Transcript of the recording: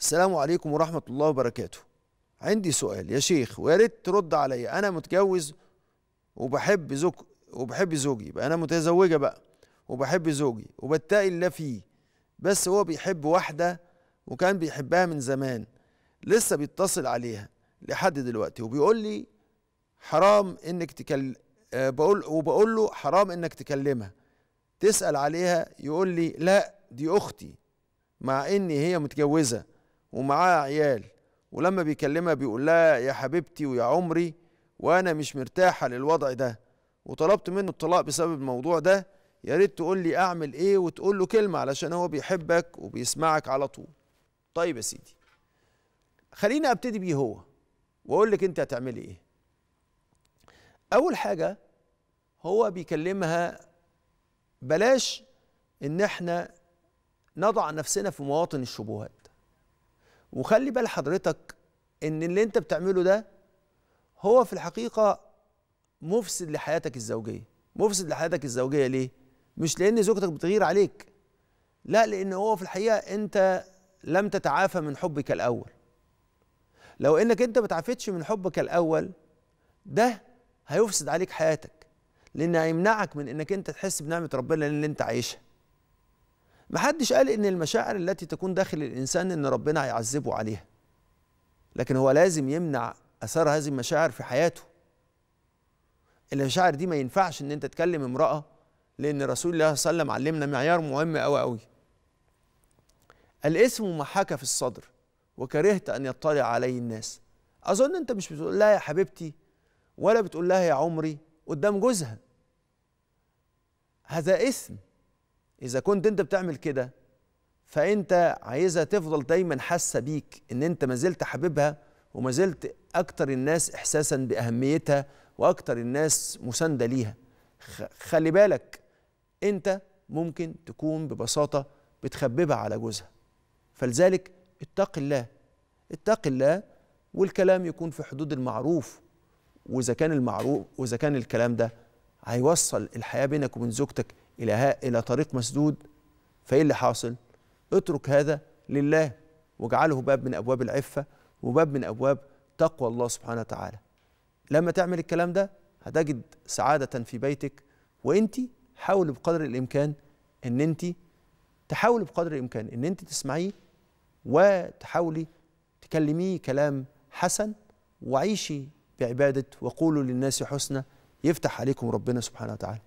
السلام عليكم ورحمة الله وبركاته عندي سؤال يا شيخ ويا ريت ترد عليا أنا متجوز وبحب زوج وبحب زوجي بقى أنا متزوجة بقى وبحب زوجي وبتقي الله فيه بس هو بيحب واحدة وكان بيحبها من زمان لسه بيتصل عليها لحد دلوقتي وبيقول لي حرام انك تكل آه، بقول وبقول له حرام انك تكلمها تسأل عليها يقول لي لا دي اختي مع ان هي متجوزه ومعاه عيال ولما بيكلمها بيقول لها يا حبيبتي ويا عمري وانا مش مرتاحه للوضع ده وطلبت منه الطلاق بسبب الموضوع ده يا ريت تقول لي اعمل ايه وتقول له كلمه علشان هو بيحبك وبيسمعك على طول طيب يا سيدي خليني ابتدي بيه هو واقول لك انت هتعملي ايه اول حاجه هو بيكلمها بلاش ان احنا نضع نفسنا في مواطن الشبهات وخلي بال حضرتك ان اللي انت بتعمله ده هو في الحقيقه مفسد لحياتك الزوجيه مفسد لحياتك الزوجيه ليه مش لان زوجتك بتغير عليك لا لان هو في الحقيقه انت لم تتعافى من حبك الاول لو انك انت ما تعافتش من حبك الاول ده هيفسد عليك حياتك لان هيمنعك من انك انت تحس بنعمه ربنا اللي انت عايشها محدش قال ان المشاعر التي تكون داخل الانسان ان ربنا هيعذبه عليها لكن هو لازم يمنع اثار هذه المشاعر في حياته المشاعر دي ما ينفعش ان انت تكلم امراه لان رسول الله صلى الله عليه وسلم علمنا معيار مهم قوي قوي الاسم محاك في الصدر وكرهت ان يطلع علي الناس اظن انت مش بتقول لها يا حبيبتي ولا بتقول لها يا عمري قدام جوزها هذا اسم إذا كنت أنت بتعمل كده فأنت عايزها تفضل دايما حاسة بيك إن أنت ما زلت حبيبها وما زلت أكتر الناس إحساسا بأهميتها وأكتر الناس مساندة ليها خلي بالك أنت ممكن تكون ببساطة بتخببها على جوزها فلذلك اتق الله اتق الله والكلام يكون في حدود المعروف واذا كان المعروف واذا كان الكلام ده هيوصل الحياه بينك وبين زوجتك إلى إلى طريق مسدود فإيه اللي حاصل؟ اترك هذا لله واجعله باب من أبواب العفة وباب من أبواب تقوى الله سبحانه وتعالى لما تعمل الكلام ده هتجد سعادة في بيتك وانت حاولي بقدر الإمكان ان انت تحاولي بقدر الإمكان ان انت تسمعيه وتحاولي تكلميه كلام حسن وعيشي بعبادة وقولوا للناس حسنى يفتح عليكم ربنا سبحانه وتعالى